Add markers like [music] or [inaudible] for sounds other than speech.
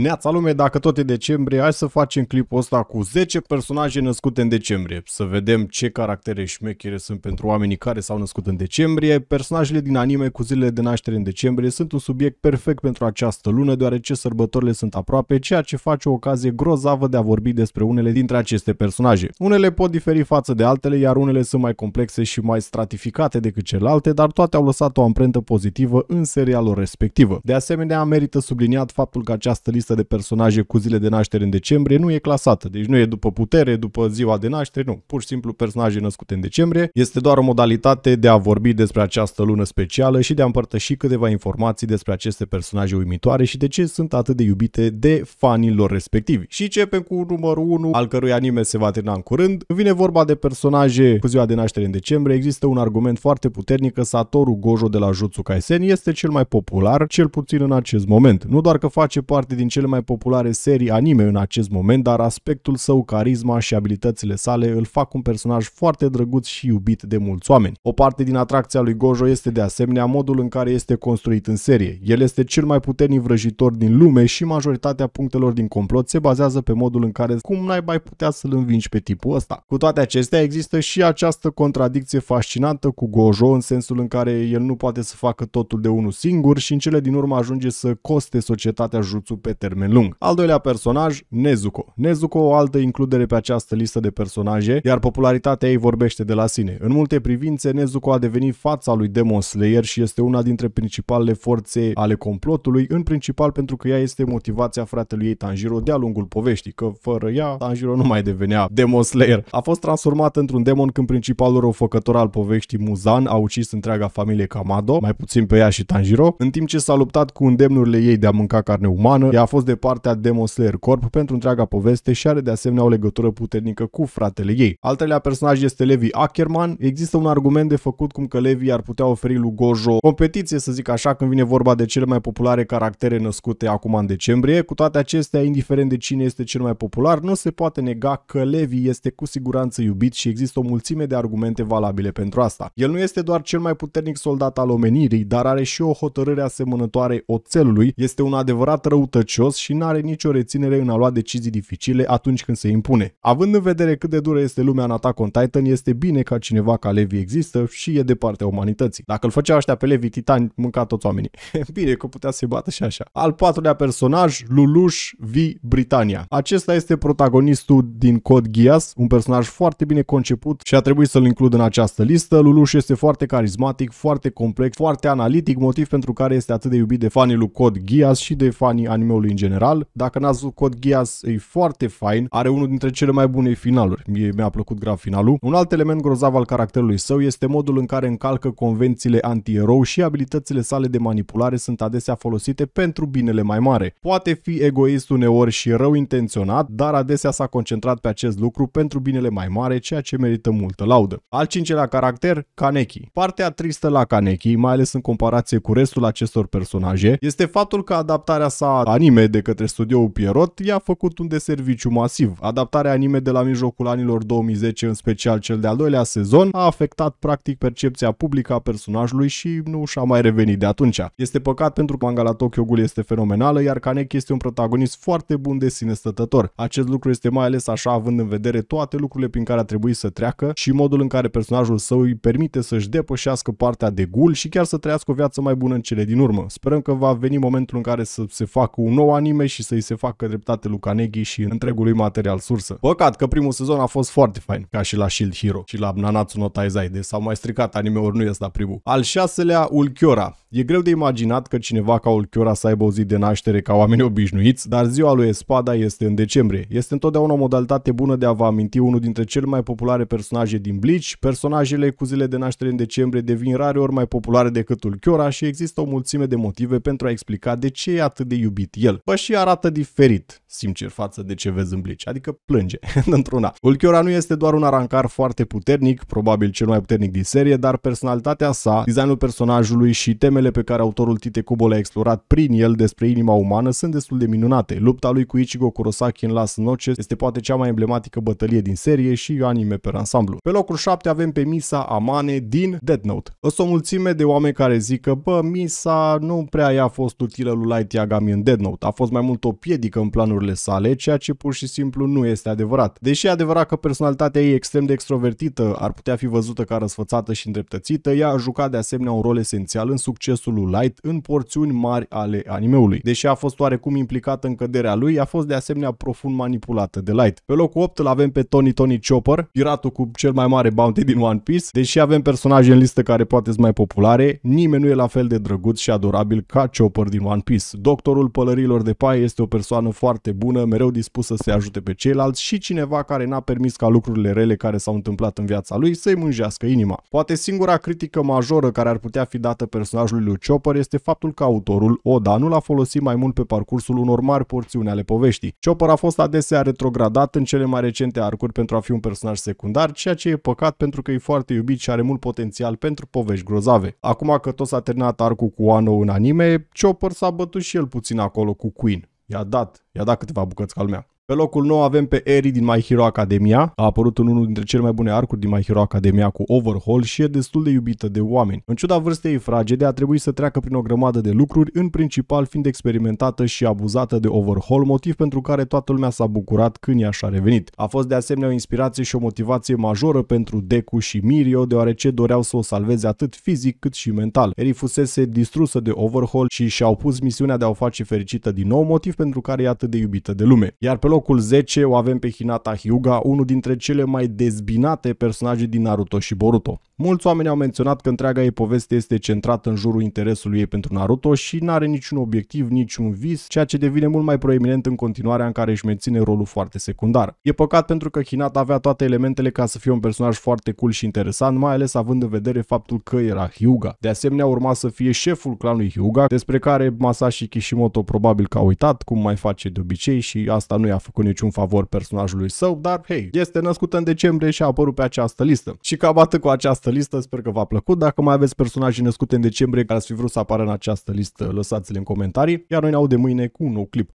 Neața lume, dacă tot e decembrie, hai să facem clipul ăsta cu 10 personaje născute în decembrie. Să vedem ce caractere șmechere sunt pentru oamenii care s-au născut în decembrie. Personajele din anime cu zilele de naștere în decembrie sunt un subiect perfect pentru această lună, deoarece sărbătorile sunt aproape, ceea ce face o ocazie grozavă de a vorbi despre unele dintre aceste personaje. Unele pot diferi față de altele, iar unele sunt mai complexe și mai stratificate decât celelalte, dar toate au lăsat o amprentă pozitivă în seria lor respectivă. De asemenea, merită subliniat faptul că această listă listă de personaje cu zile de naștere în decembrie nu e clasată. Deci nu e după putere, după ziua de naștere, nu. Pur și simplu personaje născute în decembrie. Este doar o modalitate de a vorbi despre această lună specială și de a împărtăși câteva informații despre aceste personaje uimitoare și de ce sunt atât de iubite de fanii lor respectivi. Și începem cu numărul 1, al cărui anime se va termina în curând. Vine vorba de personaje cu ziua de naștere în decembrie. Există un argument foarte puternic că Satoru Gojo de la Jutsu Kaisen este cel mai popular, cel puțin în acest moment. Nu doar că face parte din cele mai populare serii anime în acest moment, dar aspectul său, carisma și abilitățile sale îl fac un personaj foarte drăguț și iubit de mulți oameni. O parte din atracția lui Gojo este de asemenea modul în care este construit în serie. El este cel mai puternic vrăjitor din lume și majoritatea punctelor din complot se bazează pe modul în care cum n-ai mai putea să-l învingi pe tipul ăsta. Cu toate acestea există și această contradicție fascinantă cu Gojo în sensul în care el nu poate să facă totul de unul singur și în cele din urmă ajunge să coste societatea Jutsu pe termen lung. Al doilea personaj, Nezuko. Nezuko, o altă includere pe această listă de personaje, iar popularitatea ei vorbește de la sine. În multe privințe, Nezuko a devenit fața lui Demon Slayer și este una dintre principalele forțe ale complotului, în principal pentru că ea este motivația fratelui ei Tanjiro de-a lungul poveștii, că fără ea Tanjiro nu mai devenea Demon Slayer. A fost transformat într-un demon când principalul răufăcător al poveștii Muzan a ucis întreaga familie Kamado, mai puțin pe ea și Tanjiro, în timp ce s-a luptat cu îndemnurile ei de a mânca carne umană, ea fost de partea Demon Slayer Corp pentru întreaga poveste și are de asemenea o legătură puternică cu fratele ei. Al treilea personaj este Levi Ackerman. Există un argument de făcut cum că Levi ar putea oferi lui Gojo competiție, să zic așa, când vine vorba de cele mai populare caractere născute acum în decembrie. Cu toate acestea, indiferent de cine este cel mai popular, nu se poate nega că Levi este cu siguranță iubit și există o mulțime de argumente valabile pentru asta. El nu este doar cel mai puternic soldat al omenirii, dar are și o hotărâre asemănătoare oțelului, este un adevărat răutăci ambițios și nu are nicio reținere în a lua decizii dificile atunci când se impune. Având în vedere cât de dură este lumea în Attack on Titan, este bine ca cineva ca Levi există și e de partea umanității. Dacă îl făceau ăștia pe Levi Titan, mânca toți oamenii. [laughs] bine că putea să i bată și așa. Al patrulea personaj, Luluș V. Britania. Acesta este protagonistul din Cod Gias, un personaj foarte bine conceput și a trebuit să-l includ în această listă. Luluș este foarte carismatic, foarte complex, foarte analitic, motiv pentru care este atât de iubit de fanii lui Cod Gias și de fanii animeului jocului în general. Dacă n-ați văzut Code Geass, e foarte fain, are unul dintre cele mai bune finaluri. Mie mi-a plăcut grav finalul. Un alt element grozav al caracterului său este modul în care încalcă convențiile anti-erou și abilitățile sale de manipulare sunt adesea folosite pentru binele mai mare. Poate fi egoist uneori și rău intenționat, dar adesea s-a concentrat pe acest lucru pentru binele mai mare, ceea ce merită multă laudă. Al cincelea caracter, Kaneki. Partea tristă la Kaneki, mai ales în comparație cu restul acestor personaje, este faptul că adaptarea sa anime anime de către studioul Pierrot, i-a făcut un deserviciu masiv. Adaptarea anime de la mijlocul anilor 2010, în special cel de-al doilea sezon, a afectat practic percepția publică a personajului și nu și-a mai revenit de atunci. Este păcat pentru că manga la Tokyo Ghoul este fenomenală, iar Kaneki este un protagonist foarte bun de sine stătător. Acest lucru este mai ales așa având în vedere toate lucrurile prin care a trebuit să treacă și modul în care personajul său îi permite să-și depășească partea de gul și chiar să trăiască o viață mai bună în cele din urmă. Sperăm că va veni momentul în care să se facă un nou nou anime și să-i se facă dreptate lui Kaneki și întregului material sursă. Păcat că primul sezon a fost foarte fain, ca și la Shield Hero și la Nanatsu no Taizai, de s-au mai stricat anime-uri, nu este la primul. Al șaselea, Ulchiora. E greu de imaginat că cineva ca Ulchiora să aibă o zi de naștere ca oameni obișnuiți, dar ziua lui Espada este în decembrie. Este întotdeauna o modalitate bună de a vă aminti unul dintre cele mai populare personaje din Bleach. Personajele cu zile de naștere în decembrie devin rare ori mai populare decât Ulchiora și există o mulțime de motive pentru a explica de ce e atât de iubit el. Păi și arată diferit, sincer, față de ce vezi în blici, Adică plânge, [laughs] într-una. Ulchiora nu este doar un arancar foarte puternic, probabil cel mai puternic din serie, dar personalitatea sa, designul personajului și temele pe care autorul Tite Kubo le-a explorat prin el despre inima umană sunt destul de minunate. Lupta lui cu Ichigo Kurosaki în Las Noches este poate cea mai emblematică bătălie din serie și anime pe ansamblu. Pe locul 7 avem pe Misa Amane din Death Note. Sunt o mulțime de oameni care zic că, bă, Misa nu prea i-a fost utilă lui Light Yagami în Death Note a fost mai mult o piedică în planurile sale, ceea ce pur și simplu nu este adevărat. Deși e adevărat că personalitatea ei extrem de extrovertită ar putea fi văzută ca răsfățată și îndreptățită, ea a jucat de asemenea un rol esențial în succesul lui Light în porțiuni mari ale animeului. Deși a fost oarecum implicată în căderea lui, a fost de asemenea profund manipulată de Light. Pe locul 8 îl avem pe Tony Tony Chopper, piratul cu cel mai mare bounty din One Piece. Deși avem personaje în listă care poate sunt mai populare, nimeni nu e la fel de drăguț și adorabil ca Chopper din One Piece. Doctorul pălării copiilor de paie este o persoană foarte bună, mereu dispusă să se ajute pe ceilalți și cineva care n-a permis ca lucrurile rele care s-au întâmplat în viața lui să-i mânjească inima. Poate singura critică majoră care ar putea fi dată personajului lui Chopper este faptul că autorul Oda nu l-a folosit mai mult pe parcursul unor mari porțiuni ale poveștii. Chopper a fost adesea retrogradat în cele mai recente arcuri pentru a fi un personaj secundar, ceea ce e păcat pentru că e foarte iubit și are mult potențial pentru povești grozave. Acum că tot s-a terminat arcul cu Wano în anime, Chopper s-a bătut și el puțin acolo cu Queen. I-a dat, i-a dat câteva bucăți ca lumea. Pe locul nou avem pe Eri din My Hero Academia. A apărut în unul dintre cele mai bune arcuri din My Hero Academia cu Overhaul și e destul de iubită de oameni. În ciuda vârstei ei fragede, a trebuit să treacă prin o grămadă de lucruri, în principal fiind experimentată și abuzată de Overhaul, motiv pentru care toată lumea s-a bucurat când ea și-a revenit. A fost de asemenea o inspirație și o motivație majoră pentru Deku și Mirio, deoarece doreau să o salveze atât fizic cât și mental. Eri fusese distrusă de Overhaul și și-au pus misiunea de a o face fericită din nou, motiv pentru care e atât de iubită de lume. Iar pe loc locul 10 o avem pe Hinata Hyuga, unul dintre cele mai dezbinate personaje din Naruto și Boruto. Mulți oameni au menționat că întreaga ei poveste este centrată în jurul interesului ei pentru Naruto și nu are niciun obiectiv, niciun vis, ceea ce devine mult mai proeminent în continuarea în care își menține rolul foarte secundar. E păcat pentru că Hinata avea toate elementele ca să fie un personaj foarte cool și interesant, mai ales având în vedere faptul că era Hyuga. De asemenea, urma să fie șeful clanului Hyuga, despre care Masashi Kishimoto probabil că a uitat, cum mai face de obicei și asta nu i-a făcut niciun favor personajului său, dar hei, este născut în decembrie și a apărut pe această listă. Și cam atât cu această listă, sper că v-a plăcut. Dacă mai aveți personaje născute în decembrie care ați fi vrut să apară în această listă, lăsați-le în comentarii. Iar noi ne audem mâine cu un nou clip.